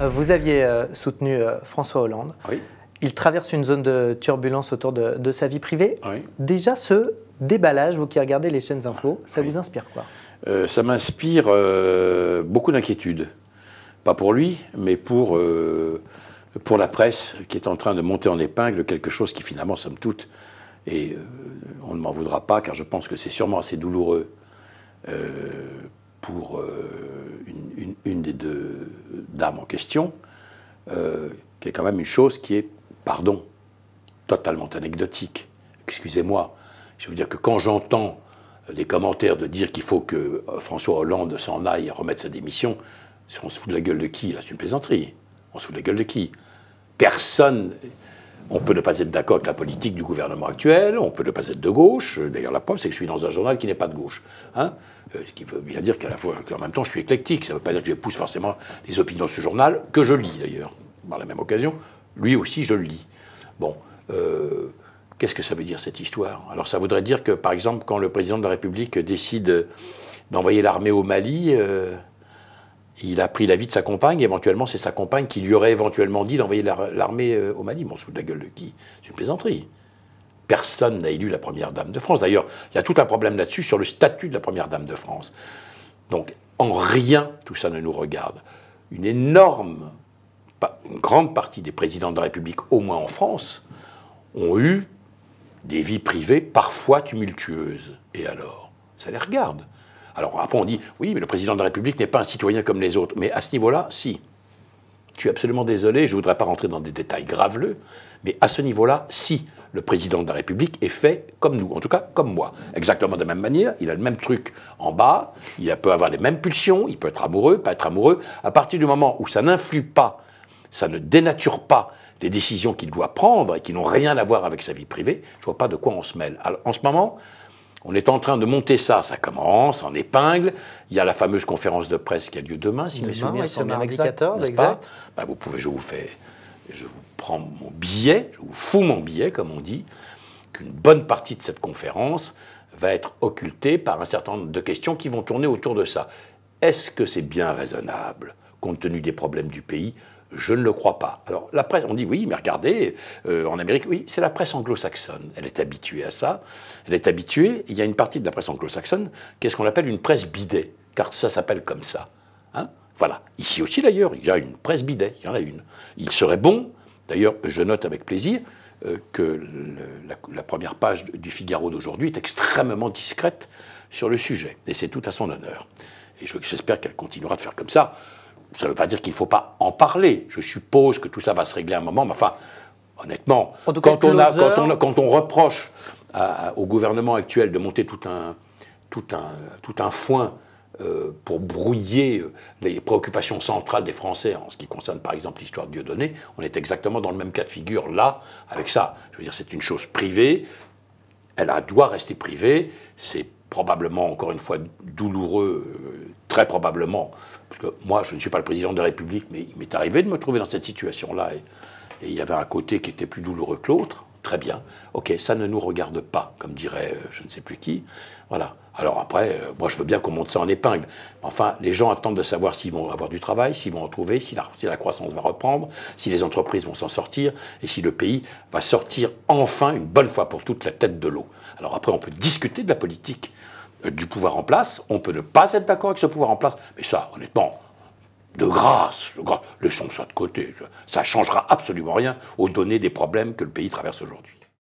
Euh, vous aviez euh, soutenu euh, François Hollande. Il traverse une zone de turbulence autour de, sa vie privée. Déjà, ce déballage, vous qui regardez les chaînes info, ça vous inspire quoi Ça m'inspire beaucoup d'inquiétude. Pas pour lui, mais pour, pour la presse qui est en train de monter en épingle quelque chose qui finalement, somme toute, et on ne m'en voudra pas car je pense que c'est sûrement assez douloureux pour euh, une, des deux dames en question, euh, qui est quand même une chose qui est, pardon, totalement anecdotique. Excusez-moi. Je veux dire que quand j'entends les commentaires de dire qu'il faut que François Hollande s'en aille et remette sa démission, on se fout de la gueule de qui Là, c'est une plaisanterie. On se fout de la gueule de qui Personne. On peut ne pas être d'accord avec la politique du gouvernement actuel, on peut ne pas être de gauche. D'ailleurs, la preuve, c'est que je suis dans un journal qui n'est pas de gauche. Hein. Euh, ce qui veut bien dire qu'à la fois, qu'en même temps, je suis éclectique. Ça ne veut pas dire que je pousse forcément les opinions de ce journal, que je lis d'ailleurs, par la même occasion. Lui aussi, je le lis. Bon. Euh, qu'est-ce que ça veut dire cette histoire Alors, ça voudrait dire que, par exemple, quand le président de la République décide d'envoyer l'armée au Mali, euh, il a pris la vie de sa compagne, et éventuellement c'est sa compagne qui lui aurait éventuellement dit d'envoyer l'armée euh, au Mali. Bon, sous de la gueule de qui C'est une plaisanterie. Personne n'a élu la première dame de France. D'ailleurs, il y a tout un problème là-dessus sur le statut de la première dame de France. Donc, en rien, tout ça ne nous regarde. Une énorme, une grande partie des présidents de la République, au moins en France, ont eu des vies privées parfois tumultueuses. Et alors Ça les regarde. Alors après, on dit, oui, mais le président de la République n'est pas un citoyen comme les autres. Mais à ce niveau-là, si. Je suis absolument désolé, je ne voudrais pas rentrer dans des détails graveleux, mais à ce niveau-là, si le président de la République est fait comme nous, en tout cas comme moi. Exactement de la même manière, il a le même truc en bas, il peut avoir les mêmes pulsions, il peut être amoureux, pas être amoureux. À partir du moment où ça n'influe pas, ça ne dénature pas les décisions qu'il doit prendre et qui n'ont rien à voir avec sa vie privée, je ne vois pas de quoi on se mêle. en ce moment, on est en train de monter ça. Ça commence en épingle. Il y a la fameuse conférence de presse qui a lieu demain, si vous mes souvenirs sont bien 14, exact. Ben, vous pouvez, je vous fais, je vous prends mon billet, je vous fous mon billet, comme on dit, qu'une bonne partie de cette conférence va être occultée par un certain nombre de questions qui vont tourner autour de ça. Est-ce que c'est bien raisonnable, compte tenu des problèmes du pays je ne le crois pas. Alors, la presse, on dit oui, mais regardez, euh, en Amérique, oui, c'est la presse anglo-saxonne. Elle est habituée à ça. Elle est habituée. Il y a une partie de la presse anglo-saxonne quest ce qu'on appelle une presse bidet, car ça s'appelle comme ça. Hein. voilà. Ici aussi, d'ailleurs, il y a une presse bidet. Il y en a une. Il serait bon, d'ailleurs, je note avec plaisir, euh, que la première page du Figaro d'aujourd'hui est extrêmement discrète sur le sujet. Et c'est tout à son honneur. Et j'espère qu'elle continuera de faire comme ça ça ne veut pas dire qu'il ne faut pas en parler. Je suppose que tout ça va se régler à un moment, mais enfin, honnêtement, quand, on a, quand, on reproche euh, au gouvernement actuel de monter tout un, tout un, tout un foin euh, pour brouiller euh, les préoccupations centrales des Français en ce qui concerne par exemple l'histoire de Dieudonné, on est exactement dans le même cas de figure là avec ça. Je veux dire, c'est une chose privée, elle doit rester privée, c'est probablement encore une fois douloureux très probablement, parce que moi, je ne suis pas le président de la République, mais il m'est arrivé de me trouver dans cette situation-là, et, il y avait un côté qui était plus douloureux que l'autre, très bien, ok, ça ne nous regarde pas, comme dirait euh, je ne sais plus qui. Voilà. Alors après, euh, moi je veux bien qu'on monte ça en épingle. Enfin, les gens attendent de savoir s'ils vont avoir du travail, s'ils vont en trouver, si la, si la, croissance va reprendre, si les entreprises vont s'en sortir, et si le pays va sortir enfin, une bonne fois pour toutes, la tête de l'eau. Alors après, on peut discuter de la politique. Euh, du pouvoir en place. On peut ne pas être d'accord avec ce pouvoir en place. Mais ça, honnêtement, de grâce, de laissons ça de côté. Ça ne changera absolument rien aux données des problèmes que le pays traverse aujourd'hui.